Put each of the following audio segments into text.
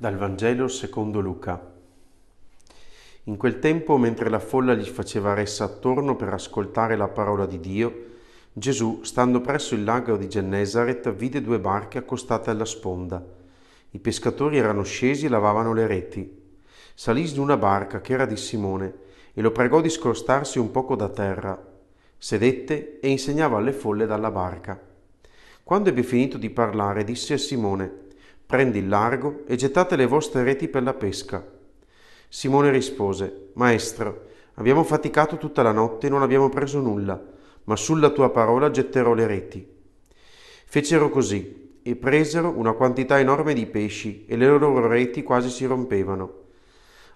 Dal Vangelo secondo Luca. In quel tempo, mentre la folla gli faceva ressa attorno per ascoltare la parola di Dio, Gesù, stando presso il lago di Gennesaret, vide due barche accostate alla sponda. I pescatori erano scesi e lavavano le reti. Salì in una barca che era di Simone e lo pregò di scostarsi un poco da terra. Sedette e insegnava alle folle dalla barca. Quando ebbe finito di parlare, disse a Simone, Prendi il largo e gettate le vostre reti per la pesca. Simone rispose, Maestro, abbiamo faticato tutta la notte e non abbiamo preso nulla, ma sulla tua parola getterò le reti. Fecero così e presero una quantità enorme di pesci e le loro reti quasi si rompevano.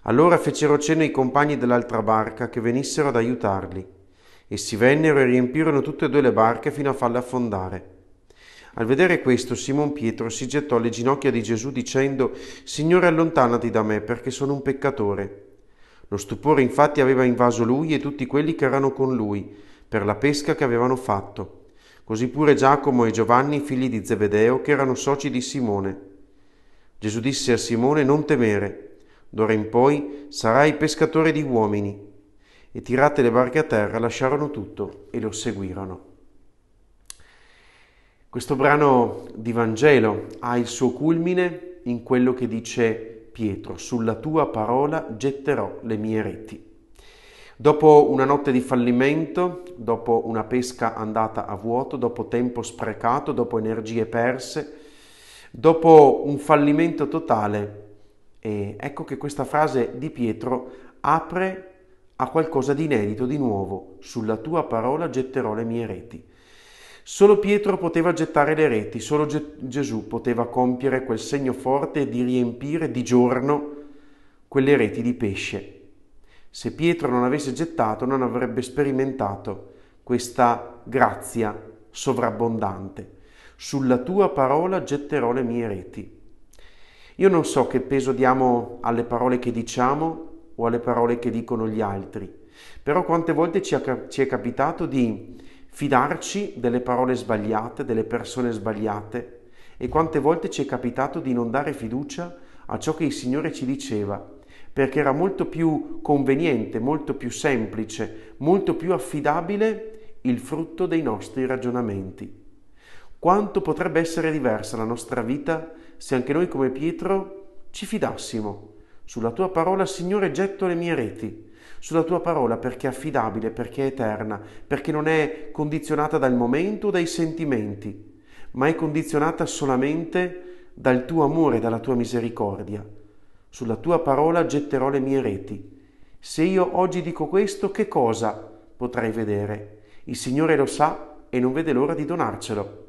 Allora fecero cenno ai compagni dell'altra barca che venissero ad aiutarli. Essi vennero e riempirono tutte e due le barche fino a farle affondare. Al vedere questo, Simon Pietro si gettò alle ginocchia di Gesù dicendo, Signore allontanati da me perché sono un peccatore. Lo stupore infatti aveva invaso lui e tutti quelli che erano con lui, per la pesca che avevano fatto. Così pure Giacomo e Giovanni, figli di Zebedeo, che erano soci di Simone. Gesù disse a Simone, non temere, d'ora in poi sarai pescatore di uomini. E tirate le barche a terra, lasciarono tutto e lo seguirono. Questo brano di Vangelo ha il suo culmine in quello che dice Pietro, sulla tua parola getterò le mie reti. Dopo una notte di fallimento, dopo una pesca andata a vuoto, dopo tempo sprecato, dopo energie perse, dopo un fallimento totale, ecco che questa frase di Pietro apre a qualcosa di inedito, di nuovo, sulla tua parola getterò le mie reti. Solo Pietro poteva gettare le reti, solo Ge- Gesù poteva compiere quel segno forte di riempire di giorno quelle reti di pesce. Se Pietro non avesse gettato non avrebbe sperimentato questa grazia sovrabbondante. Sulla tua parola getterò le mie reti. Io non so che peso diamo alle parole che diciamo o alle parole che dicono gli altri, però quante volte ci è capitato di fidarci delle parole sbagliate, delle persone sbagliate e quante volte ci è capitato di non dare fiducia a ciò che il Signore ci diceva, perché era molto più conveniente, molto più semplice, molto più affidabile il frutto dei nostri ragionamenti. Quanto potrebbe essere diversa la nostra vita se anche noi come Pietro ci fidassimo. Sulla tua parola, Signore, getto le mie reti sulla tua parola perché è affidabile, perché è eterna, perché non è condizionata dal momento o dai sentimenti, ma è condizionata solamente dal tuo amore, dalla tua misericordia. Sulla tua parola getterò le mie reti. Se io oggi dico questo, che cosa potrai vedere? Il Signore lo sa e non vede l'ora di donarcelo.